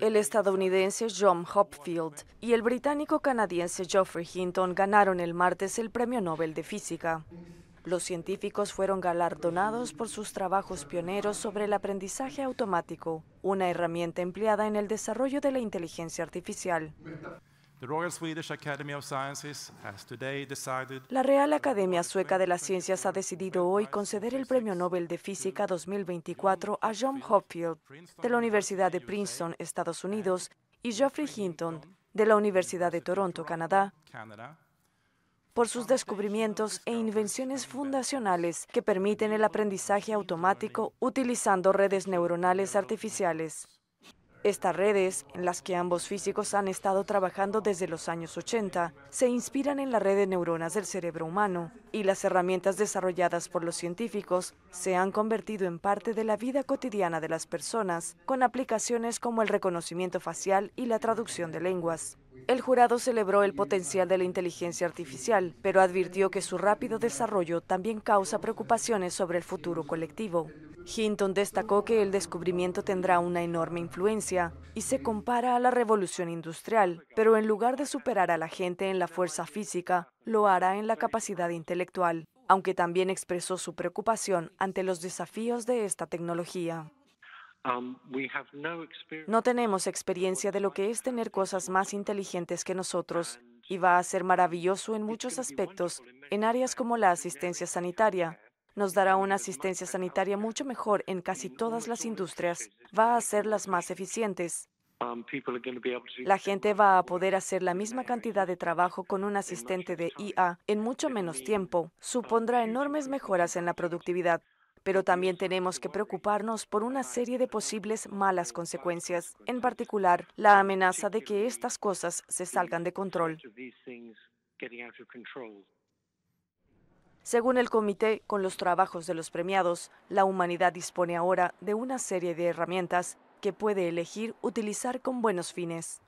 El estadounidense John Hopfield y el británico canadiense Geoffrey Hinton ganaron el martes el Premio Nobel de Física. Los científicos fueron galardonados por sus trabajos pioneros sobre el aprendizaje automático, una herramienta empleada en el desarrollo de la inteligencia artificial. La Real Academia Sueca de las Ciencias ha decidido hoy conceder el Premio Nobel de Física 2024 a John Hopfield de la Universidad de Princeton, Estados Unidos, y Geoffrey Hinton de la Universidad de Toronto, Canadá, por sus descubrimientos e invenciones fundacionales que permiten el aprendizaje automático utilizando redes neuronales artificiales. Estas redes, en las que ambos físicos han estado trabajando desde los años 80, se inspiran en la red de neuronas del cerebro humano y las herramientas desarrolladas por los científicos se han convertido en parte de la vida cotidiana de las personas, con aplicaciones como el reconocimiento facial y la traducción de lenguas. El jurado celebró el potencial de la inteligencia artificial, pero advirtió que su rápido desarrollo también causa preocupaciones sobre el futuro colectivo. Hinton destacó que el descubrimiento tendrá una enorme influencia y se compara a la revolución industrial, pero en lugar de superar a la gente en la fuerza física, lo hará en la capacidad intelectual, aunque también expresó su preocupación ante los desafíos de esta tecnología. Um, no tenemos experiencia de lo que es tener cosas más inteligentes que nosotros y va a ser maravilloso en muchos aspectos, en áreas como la asistencia sanitaria, nos dará una asistencia sanitaria mucho mejor en casi todas las industrias. Va a hacerlas más eficientes. Um, la gente va a poder hacer la misma cantidad de trabajo con un asistente de IA en mucho menos tiempo. Supondrá enormes mejoras en la productividad. Pero también tenemos que preocuparnos por una serie de posibles malas consecuencias, en particular la amenaza de que estas cosas se salgan de control. Según el comité, con los trabajos de los premiados, la humanidad dispone ahora de una serie de herramientas que puede elegir utilizar con buenos fines.